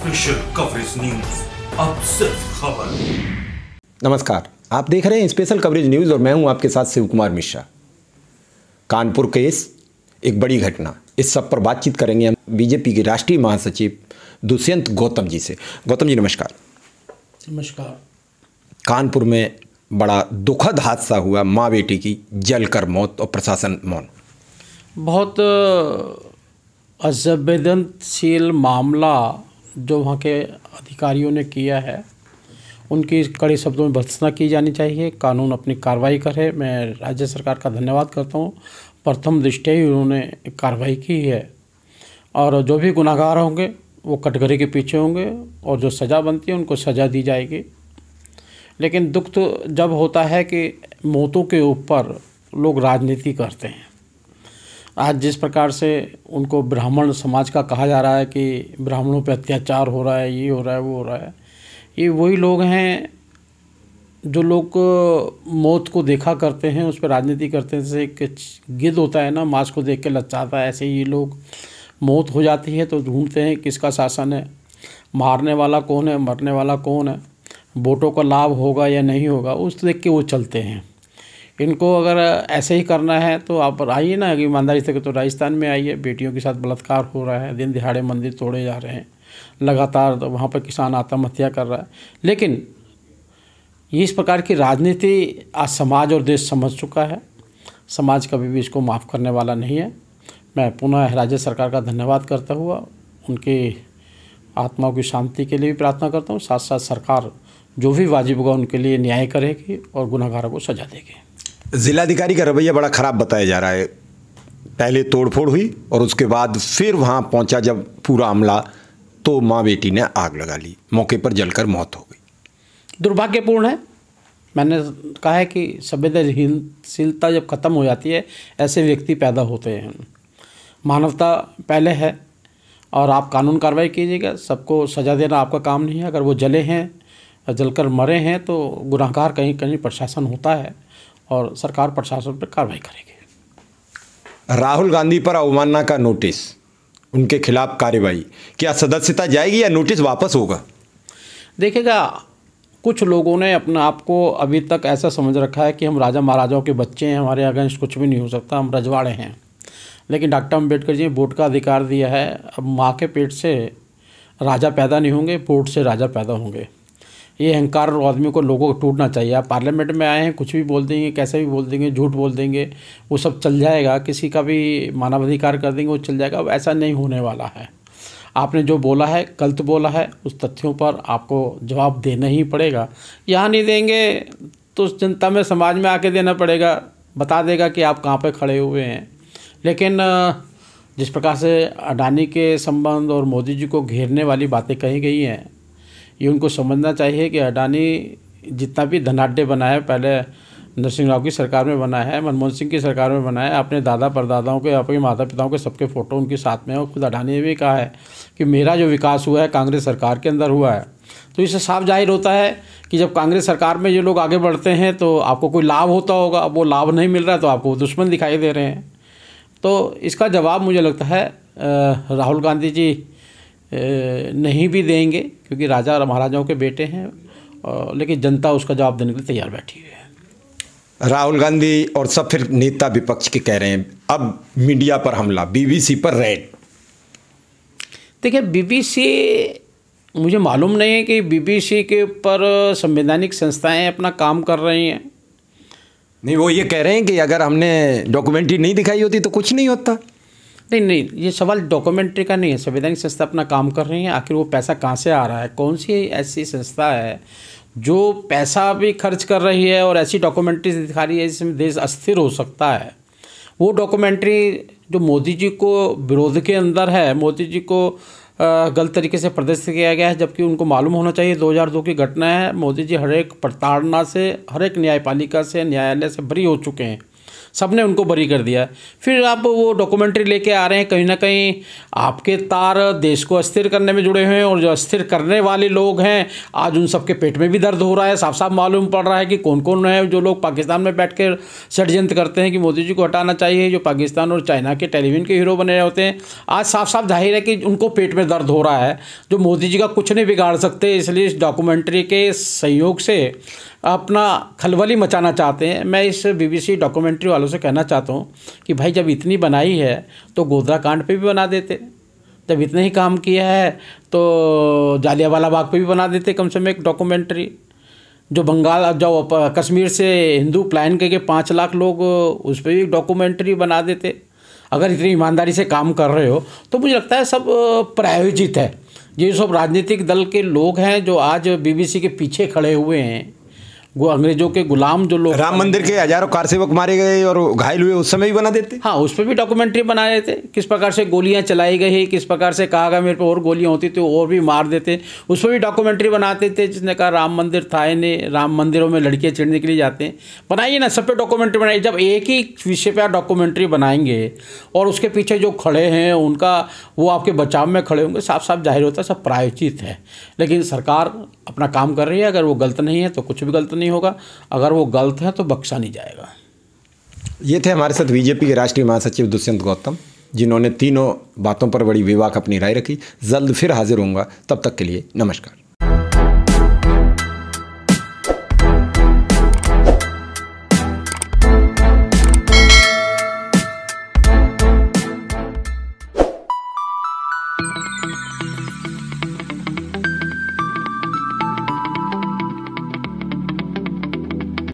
special coverage news अब सिर्फ खबर नमस्कार आप देख रहे हैं स्पेशल कवरेज न्यूज और मैं हूं आपके साथ शिव कुमार मिश्रा कानपुर केस एक बड़ी घटना इस सब पर बातचीत करेंगे हम बीजेपी के राष्ट्रीय महासचिव दुष्यंत गौतम जी से गौतम जी नमस्कार नमस्कार कानपुर में बड़ा दुखद हादसा हुआ माँ बेटी की जलकर मौत और प्रशासन मौन बहुत असंवेदनशील मामला जो वहाँ के अधिकारियों ने किया है उनकी कड़े शब्दों में भर्सना की जानी चाहिए कानून अपनी कार्रवाई करे मैं राज्य सरकार का धन्यवाद करता हूँ प्रथम दृष्टि ही उन्होंने कार्रवाई की है और जो भी गुनाहगार होंगे वो कटघरे के पीछे होंगे और जो सज़ा बनती है उनको सज़ा दी जाएगी लेकिन दुख तो जब होता है कि मौतों के ऊपर लोग राजनीति करते हैं आज जिस प्रकार से उनको ब्राह्मण समाज का कहा जा रहा है कि ब्राह्मणों पर अत्याचार हो रहा है ये हो रहा है वो हो रहा है ये वही लोग हैं जो लोग मौत को देखा करते हैं उस पर राजनीति करते हैं जैसे एक गिद्ध होता है ना मांस को देख के लच्चाता है ऐसे ही लोग मौत हो जाती है तो ढूंढते हैं किसका शासन है मारने वाला कौन है मरने वाला कौन है वोटों का लाभ होगा या नहीं होगा उस देख के वो चलते हैं इनको अगर ऐसे ही करना है तो आप आइए ना ईमानदारी से तो राजस्थान में आइए बेटियों के साथ बलात्कार हो रहा है दिन दिहाड़े मंदिर तोड़े जा रहे हैं लगातार तो वहाँ पर किसान आत्महत्या कर रहा है लेकिन इस प्रकार की राजनीति आज समाज और देश समझ चुका है समाज कभी भी इसको माफ़ करने वाला नहीं है मैं पुनः राज्य सरकार का धन्यवाद करता हुआ उनके आत्माओं की शांति के लिए भी प्रार्थना करता हूँ साथ साथ सरकार जो भी वाजिब होगा उनके लिए न्याय करेगी और गुनाहगारों को सजा देगी जिलाधिकारी का रवैया बड़ा खराब बताया जा रहा है पहले तोड़फोड़ हुई और उसके बाद फिर वहाँ पहुँचा जब पूरा अमला तो माँ बेटी ने आग लगा ली मौके पर जलकर मौत हो गई दुर्भाग्यपूर्ण है मैंने कहा है कि संवेदनशीलता जब खत्म हो जाती है ऐसे व्यक्ति पैदा होते हैं मानवता पहले है और आप कानून कार्रवाई कीजिएगा सबको सज़ा देना आपका काम नहीं है अगर वो जले हैं जलकर मरे हैं तो गुनाहगार कहीं कहीं प्रशासन होता है और सरकार प्रशासन पर कार्रवाई करेगी राहुल गांधी पर अवमानना का नोटिस उनके खिलाफ कार्रवाई क्या सदस्यता जाएगी या नोटिस वापस होगा देखेगा कुछ लोगों ने अपने आप को अभी तक ऐसा समझ रखा है कि हम राजा महाराजाओं के बच्चे हैं हमारे अगेंस्ट कुछ भी नहीं हो सकता हम रजवाड़े हैं लेकिन डॉक्टर अम्बेडकर जी ने वोट का अधिकार दिया है अब माँ के पेट से राजा पैदा नहीं होंगे वोट से राजा पैदा होंगे ये अहंकार आदमी को लोगों को टूटना चाहिए आप पार्लियामेंट में आए हैं कुछ भी बोल देंगे कैसे भी बोल देंगे झूठ बोल देंगे वो सब चल जाएगा किसी का भी मानवाधिकार कर देंगे वो चल जाएगा अब ऐसा नहीं होने वाला है आपने जो बोला है गलत बोला है उस तथ्यों पर आपको जवाब देना ही पड़ेगा यहाँ नहीं देंगे तो उस जनता में समाज में आके देना पड़ेगा बता देगा कि आप कहाँ पर खड़े हुए हैं लेकिन जिस प्रकार से अडानी के संबंध और मोदी जी को घेरने वाली बातें कही गई हैं ये उनको समझना चाहिए कि अडानी जितना भी धनाढ़ बनाए पहले नरसिंह राव की सरकार में बना है मनमोहन सिंह की सरकार में बना है अपने दादा परदादाओं के अपने माता पिताओं के सबके फ़ोटो उनके साथ में है और खुद अडानी ने भी कहा है कि मेरा जो विकास हुआ है कांग्रेस सरकार के अंदर हुआ है तो इससे साफ जाहिर होता है कि जब कांग्रेस सरकार में ये लोग आगे बढ़ते हैं तो आपको कोई लाभ होता होगा अब वो लाभ नहीं मिल रहा है तो आपको दुश्मन दिखाई दे रहे हैं तो इसका जवाब मुझे लगता है राहुल गांधी जी नहीं भी देंगे क्योंकि राजा और महाराजाओं के बेटे हैं लेकिन जनता उसका जवाब देने के लिए तैयार बैठी हुई है राहुल गांधी और सब फिर नेता विपक्ष के कह रहे हैं अब मीडिया पर हमला बीबीसी पर रेड देखिए बीबीसी मुझे मालूम नहीं है कि बीबीसी के ऊपर संवैधानिक संस्थाएं अपना काम कर रही हैं नहीं वो ये कह रहे हैं कि अगर हमने डॉक्यूमेंट्री नहीं दिखाई होती तो कुछ नहीं होता नहीं नहीं ये सवाल डॉक्यूमेंट्री का नहीं है संवैधानिक संस्था अपना काम कर रही है आखिर वो पैसा कहाँ से आ रहा है कौन सी ऐसी संस्था है जो पैसा भी खर्च कर रही है और ऐसी डॉक्यूमेंट्री दिखा रही है जिसमें देश अस्थिर हो सकता है वो डॉक्यूमेंट्री जो मोदी जी को विरोध के अंदर है मोदी जी को गलत तरीके से प्रदर्शित किया गया है जबकि उनको मालूम होना चाहिए 2002 की घटना है मोदी जी हर एक प्रताड़ना से हर एक न्यायपालिका से न्यायालय से बरी हो चुके हैं सब ने उनको बरी कर दिया फिर आप वो डॉक्यूमेंट्री लेके आ रहे हैं कहीं ना कहीं आपके तार देश को अस्थिर करने में जुड़े हुए हैं और जो अस्थिर करने वाले लोग हैं आज उन सबके पेट में भी दर्द हो रहा है साफ साफ मालूम पड़ रहा है कि कौन कौन है जो लोग पाकिस्तान में बैठ कर षडयंत्र करते हैं कि मोदी जी को हटाना चाहिए जो पाकिस्तान और चाइना के टेलीविजन के हीरो बने होते हैं आज साफ साफ जाहिर है कि उनको पेट में दर्द हो रहा है जो मोदी जी का कुछ नहीं बिगाड़ सकते इसलिए इस डॉक्यूमेंट्री के सहयोग से अपना खलबली मचाना चाहते हैं मैं इस बीबीसी डॉक्यूमेंट्री वालों से कहना चाहता हूँ कि भाई जब इतनी बनाई है तो गोधरा कांड पर भी बना देते जब इतना ही काम किया है तो जालियावाला बाग पर भी बना देते कम से कम एक डॉक्यूमेंट्री जो बंगाल जो कश्मीर से हिंदू प्लान के, पाँच लाख लोग उस पर भी डॉक्यूमेंट्री बना देते अगर इतनी ईमानदारी से काम कर रहे हो तो मुझे लगता है सब प्रायोजित है ये सब राजनीतिक दल के लोग हैं जो आज बीबीसी के पीछे खड़े हुए हैं वो अंग्रेजों के गुलाम जो लोग राम मंदिर के हजारों कार सेवक मारे गए और घायल हुए उस समय भी बना देते हाँ उस पर भी डॉक्यूमेंट्री बनाए थे किस प्रकार से गोलियां चलाई गई किस प्रकार से कहा गया मेरे पे और गोलियां होती थी और भी मार देते उस पर भी डॉक्यूमेंट्री बनाते थे जिसने कहा राम मंदिर था इन्हें राम मंदिरों में लड़कियाँ चिड़ने के लिए जाते हैं बनाइए ना सब पे डॉक्यूमेंट्री बनाइए जब एक ही विषय पर आप डॉक्यूमेंट्री बनाएंगे और उसके पीछे जो खड़े हैं उनका वो आपके बचाव में खड़े होंगे साफ साफ जाहिर होता है सब प्रायोजित है लेकिन सरकार अपना काम कर रही है अगर वो गलत नहीं है तो कुछ भी गलत नहीं नहीं होगा अगर वो गलत है तो बख्शा नहीं जाएगा ये थे हमारे साथ बीजेपी के राष्ट्रीय महासचिव दुष्यंत गौतम जिन्होंने तीनों बातों पर बड़ी विवाक अपनी राय रखी जल्द फिर हाजिर होंगे तब तक के लिए नमस्कार